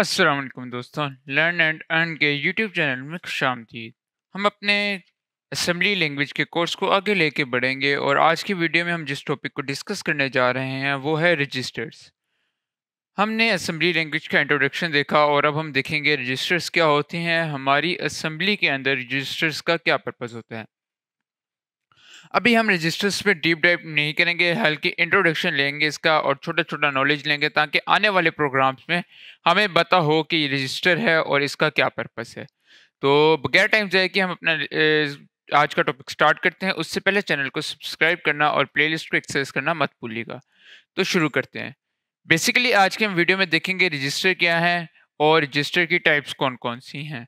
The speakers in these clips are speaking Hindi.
असलम दोस्तों लर्न एंड अर्न के यूट्यूब चैनल में खुश हम अपने असम्बली लैंग्वेज के कोर्स को आगे लेके बढ़ेंगे और आज की वीडियो में हम जिस टॉपिक को डिस्कस करने जा रहे हैं वो है रजिस्टर्स हमने असम्बली लैंग्वेज का इंट्रोडक्शन देखा और अब हम देखेंगे रजिस्टर्स क्या होते हैं हमारी असम्बली के अंदर रजिस्टर्स का क्या पर्पज़ होता है अभी हम रजिस्टर्स पे डीप डाइव नहीं करेंगे हल्की इंट्रोडक्शन लेंगे इसका और छोटा छोटा नॉलेज लेंगे ताकि आने वाले प्रोग्राम्स में हमें पता हो कि ये रजिस्टर है और इसका क्या पर्पस है तो बगैर टाइम जाए कि हम अपना आज का टॉपिक स्टार्ट करते हैं उससे पहले चैनल को सब्सक्राइब करना और प्ले को एक्सेस करना मत भूलिएगा तो शुरू करते हैं बेसिकली आज के हम वीडियो में देखेंगे रजिस्टर क्या है और रजिस्टर की टाइप्स कौन कौन सी हैं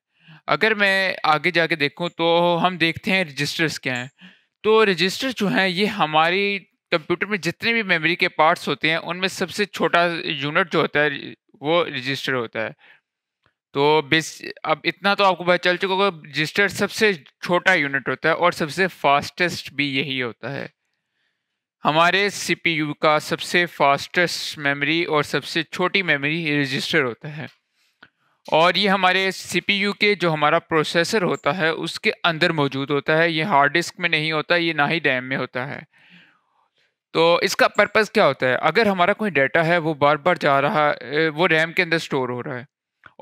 अगर मैं आगे जाके देखूं तो हम देखते हैं रजिस्टर्स क्या हैं तो रजिस्टर जो हैं ये हमारी कंप्यूटर में जितने भी मेमोरी के पार्ट्स होते हैं उनमें सबसे छोटा यूनिट जो होता है वो रजिस्टर होता है तो बेस अब इतना तो आपको पता चल चुका होगा रजिस्टर सबसे छोटा यूनिट होता है और सबसे फास्टेस्ट भी यही होता है हमारे सीपीयू का सबसे फास्टेस्ट मेमोरी और सबसे छोटी मेमोरी रजिस्टर होता है और ये हमारे सी के जो हमारा प्रोसेसर होता है उसके अंदर मौजूद होता है ये हार्ड डिस्क में नहीं होता ये ना ही डैम में होता है तो इसका पर्पज़ क्या होता है अगर हमारा कोई डाटा है वो बार बार जा रहा वो रैम के अंदर स्टोर हो रहा है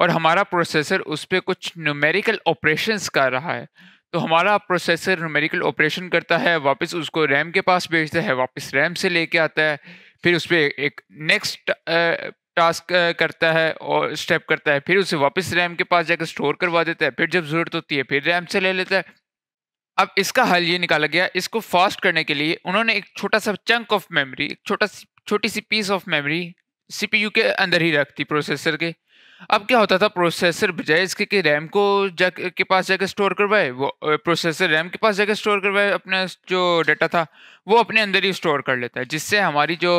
और हमारा प्रोसेसर उस पर कुछ न्यूमेरिकल ऑपरेशंस कर रहा है तो हमारा प्रोसेसर न्यूमेरिकल ऑपरेशन करता है वापस उसको रैम के पास भेजता है वापस रैम से लेके आता है फिर उस पर एक नेक्स्ट टास्क करता है और स्टेप करता है फिर उसे वापस रैम के पास जाकर स्टोर करवा देता है फिर जब ज़रूरत होती है फिर रैम से ले लेता है अब इसका हल ये निकाला गया इसको फास्ट करने के लिए उन्होंने एक छोटा सा चंक ऑफ मेमोरी एक छोटा छोटी सी पीस ऑफ मेमोरी सीपीयू के अंदर ही रखती प्रोसेसर के अब क्या होता था प्रोसेसर बजाय इसके कि रैम को जा के पास जाकर स्टोर करवाए वो प्रोसेसर रैम के पास जाकर स्टोर करवाए अपना जो डाटा था वो अपने अंदर ही स्टोर कर लेता है जिससे हमारी जो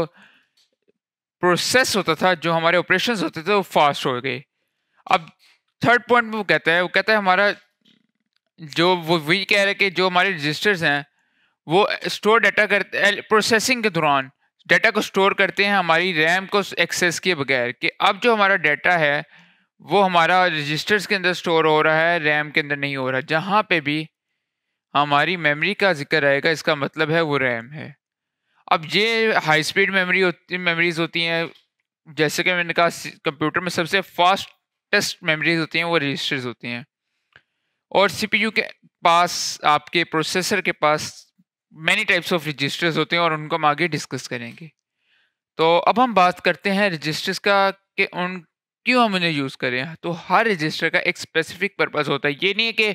प्रोसेस होता था जो हमारे ऑपरेशंस होते थे वो फास्ट हो गए अब थर्ड पॉइंट में वो कहता है वो कहता है हमारा जो वो वी कह रहे हैं कि जो हमारे रजिस्टर्स हैं वो स्टोर डाटा करते प्रोसेसिंग के दौरान डाटा को स्टोर करते हैं हमारी रैम को एक्सेस किए बगैर कि अब जो हमारा डाटा है वो हमारा रजिस्टर्स के अंदर स्टोर हो रहा है रैम के अंदर नहीं हो रहा जहाँ पे भी हमारी मेमोरी का जिक्र आएगा इसका मतलब है वो रैम है अब ये हाई स्पीड मेमोरी होती मेमोरीज होती हैं जैसे कि मैंने कहा कंप्यूटर में सबसे फास्टेस्ट मेमोरीज होती हैं वो रजिस्टर्स होती हैं और सीपीयू के पास आपके प्रोसेसर के पास मैनी टाइप्स ऑफ रजिस्टर्स होते हैं और उनको हम आगे डिस्कस करेंगे तो अब हम बात करते हैं रजिस्टर्स का कि उन क्यों हम उन्हें यूज़ करें तो हर रजिस्टर का एक स्पेसिफिक पर्पज़ होता है ये नहीं है कि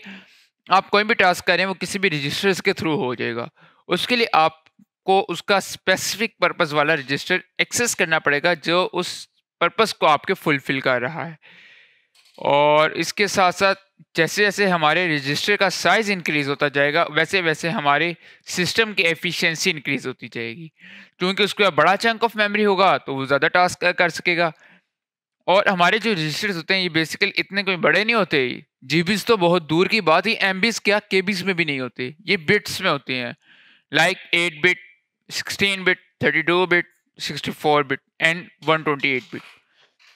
आप कोई भी टास्क करें वो किसी भी रजिस्टर्स के थ्रू हो जाएगा उसके लिए आप आपको उसका स्पेसिफिक पर्पस वाला रजिस्टर एक्सेस करना पड़ेगा जो उस पर्पस को आपके फुलफिल कर रहा है और इसके साथ साथ जैसे जैसे हमारे रजिस्टर का साइज़ इंक्रीज़ होता जाएगा वैसे वैसे हमारे सिस्टम की एफिशिएंसी इंक्रीज़ होती जाएगी क्योंकि उसका बड़ा चंक ऑफ मेमोरी होगा तो वो ज़्यादा टास्क कर सकेगा और हमारे जो रजिस्टर्स होते हैं ये बेसिकली इतने कोई बड़े नहीं होते जी तो बहुत दूर की बात ही एम क्या के में भी नहीं होते ये बिट्स में होते हैं like eight bit 16 bit 32 bit 64 bit and 128 bit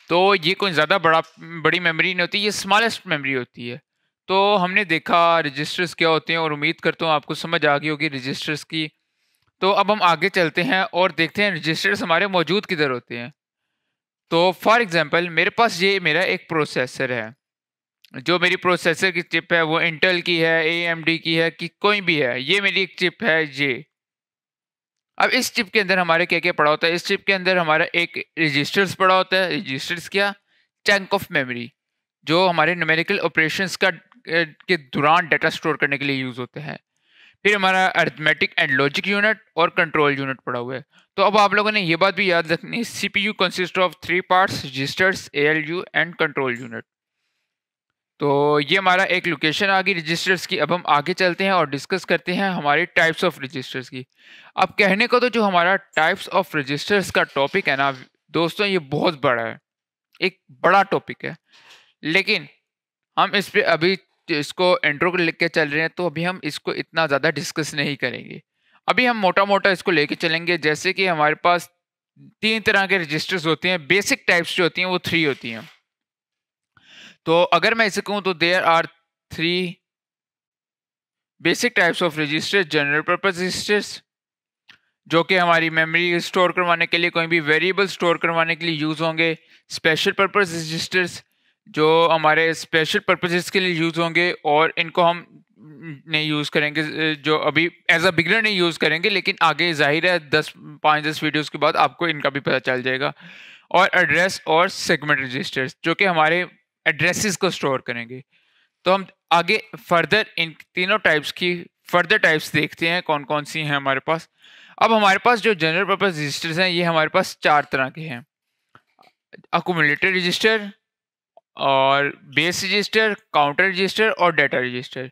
तो ये कोई ज़्यादा बड़ा बड़ी मेमोरी नहीं होती ये स्मॉलेस्ट मेमोरी होती है तो हमने देखा रजिस्टर्स क्या होते हैं और उम्मीद करता हूँ आपको समझ आ गई होगी रजिस्टर्स की तो अब हम आगे चलते हैं और देखते हैं रजिस्टर्स हमारे मौजूद किधर होते हैं तो फॉर एग्ज़ाम्पल मेरे पास ये मेरा एक प्रोसेसर है जो मेरी प्रोसेसर की चिप है वो इंटेल की है ए की है कि कोई भी है ये मेरी एक चिप है ये अब इस चिप के अंदर हमारे क्या क्या पड़ा होता है इस चिप के अंदर हमारा एक रजिस्टर्स पड़ा होता है रजिस्टर्स क्या चैंक ऑफ मेमोरी जो हमारे न्यूमेरिकल ऑपरेशंस का के दौरान डाटा स्टोर करने के लिए यूज़ होते हैं फिर हमारा अर्थमेटिक एंड लॉजिक यूनिट और कंट्रोल यूनिट पड़ा हुआ है तो अब आप लोगों ने ये बात भी याद रखनी है C P U consist of three parts registers A L U and control unit तो ये हमारा एक लोकेशन आ गई रजिस्टर्स की अब हम आगे चलते हैं और डिस्कस करते हैं हमारे टाइप्स ऑफ रजिस्टर्स की अब कहने को तो जो हमारा टाइप्स ऑफ रजिस्टर्स का टॉपिक है ना दोस्तों ये बहुत बड़ा है एक बड़ा टॉपिक है लेकिन हम इस पर अभी इसको इंट्रो को लिख के चल रहे हैं तो अभी हम इसको इतना ज़्यादा डिस्कस नहीं करेंगे अभी हम मोटा मोटा इसको लेके चलेंगे जैसे कि हमारे पास तीन तरह के रजिस्टर्स होते हैं बेसिक टाइप्स जो होती हैं वो थ्री होती हैं तो अगर मैं इसे कहूँ तो there are three basic types of registers general purpose registers जो कि हमारी मेमोरी स्टोर करवाने के लिए कोई भी वेरिएबल स्टोर करवाने के लिए यूज़ होंगे स्पेशल पर्पज रजिस्टर्स जो हमारे स्पेशल पर्पजेस के लिए यूज़ होंगे और इनको हम नहीं यूज़ करेंगे जो अभी एज अ बिगनर नहीं यूज़ करेंगे लेकिन आगे जाहिर है दस पाँच दस वीडियोस के बाद आपको इनका भी पता चल जाएगा और एड्रेस और सेगमेंट रजिस्टर्स जो कि हमारे एड्रेसेस को स्टोर करेंगे तो हम आगे फर्दर इन तीनों टाइप्स की फर्दर टाइप्स देखते हैं कौन कौन सी हैं हमारे पास अब हमारे पास जो जनरल पर्पज़ रजिस्टर्स हैं ये हमारे पास चार तरह के हैं अकोमोलेटर रजिस्टर और बेस रजिस्टर काउंटर रजिस्टर और डेटा रजिस्टर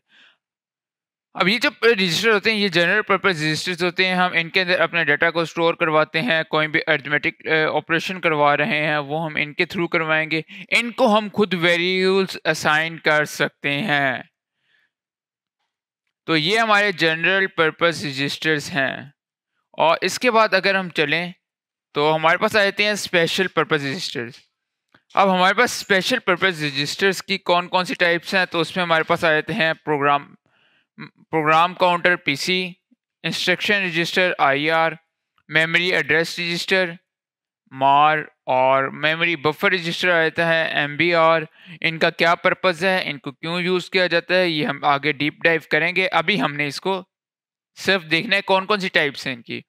अब ये जो रजिस्टर होते हैं ये जनरल पर्पज रजिस्टर्स होते हैं हम इनके अंदर अपने डाटा को स्टोर करवाते हैं कोई भी अर्थमेटिक ऑपरेशन करवा रहे हैं वो हम इनके थ्रू करवाएंगे इनको हम खुद वेरिएबल्स असाइन कर सकते हैं तो ये हमारे जनरल पर्पज रजिस्टर्स हैं और इसके बाद अगर हम चलें तो हमारे पास आ जाते हैं स्पेशल पर्पज रजिस्टर्स अब हमारे पास स्पेशल पर्पज रजिस्टर्स की कौन कौन सी टाइप्स हैं तो उसमें हमारे पास आ जाते हैं program program counter PC instruction register IR memory address register MAR और मेमोरी बफर रजिस्टर आ जाता है एम बी आर इनका क्या पर्पज़ है इनको क्यों यूज़ किया जाता है ये हम आगे डीप डाइव करेंगे अभी हमने इसको सिर्फ देखना है कौन कौन सी टाइप्स हैं इनकी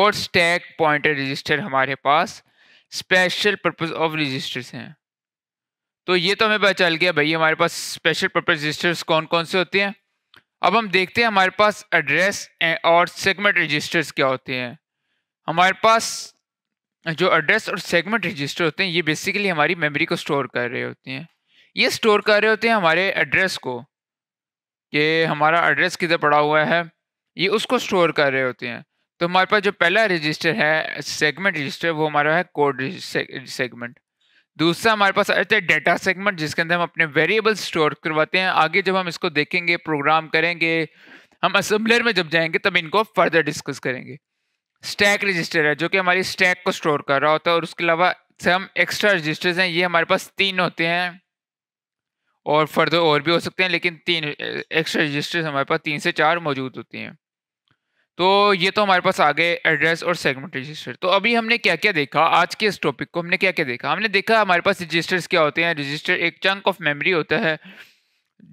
और स्टैक पॉइंटर रजिस्टर हमारे पास स्पेशल पर्पज़ ऑफ रजिस्टर्स हैं तो ये तो हमें पता चल गया भाई हमारे पास स्पेशल पर्पज़ रजिस्टर्स कौन कौन से होते हैं अब हम देखते हैं हमारे पास एड्रेस और सेगमेंट रजिस्टर्स क्या होते हैं हमारे पास जो एड्रेस और सेगमेंट रजिस्टर होते हैं ये बेसिकली हमारी मेमोरी को स्टोर कर रहे होते हैं ये स्टोर कर रहे होते हैं हमारे एड्रेस को कि हमारा एड्रेस किधर पड़ा हुआ है ये उसको स्टोर कर रहे होते हैं तो हमारे पास जो पहला रजिस्टर है सेगमेंट रजिस्टर वो हमारा है कोड सेगमेंट दूसरा हमारे पास आ जाता है डेटा सेगमेंट जिसके अंदर हम अपने वेरिएबल स्टोर करवाते हैं आगे जब हम इसको देखेंगे प्रोग्राम करेंगे हम असम्बलर में जब जाएंगे तब इनको फर्दर डिस्कस करेंगे स्टैक रजिस्टर है जो कि हमारी स्टैक को स्टोर कर रहा होता है और उसके अलावा हम एक्स्ट्रा रजिस्टर्स हैं ये हमारे पास तीन होते हैं और फर्दर और भी हो सकते हैं लेकिन तीन एक्स्ट्रा रजिस्टर्स हमारे पास तीन से चार मौजूद होती हैं तो ये तो हमारे पास आ गए एड्रेस और सेगमेंट रजिस्टर तो अभी हमने क्या क्या देखा आज के इस टॉपिक को हमने क्या क्या देखा हमने देखा हमारे पास रजिस्टर्स क्या होते हैं रजिस्टर एक चंक ऑफ मेमोरी होता है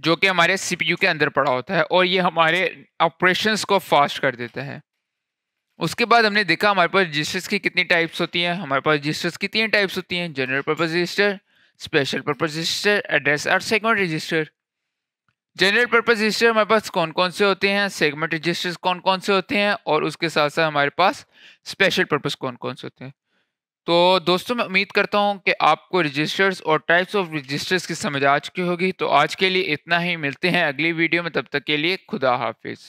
जो कि हमारे सीपीयू के अंदर पड़ा होता है और ये हमारे ऑपरेशंस को फास्ट कर देता है उसके बाद हमने देखा हमारे पास रजिस्टर्स की कितनी टाइप्स होती हैं हमारे पास रजिस्टर्स की तीन टाइप्स होती हैं general purpose register special purpose register address और segment register general purpose register हमारे पास कौन कौन से होते हैं सेगमेंट रजिस्टर्स कौन कौन से होते हैं और उसके साथ साथ हमारे पास स्पेशल पर्पज कौन कौन से होते हैं तो दोस्तों मैं उम्मीद करता हूं कि आपको रजिस्टर्स और टाइप्स ऑफ रजिस्टर्स की समझ आ चुकी होगी तो आज के लिए इतना ही मिलते हैं अगली वीडियो में तब तक के लिए खुदा हाफिज़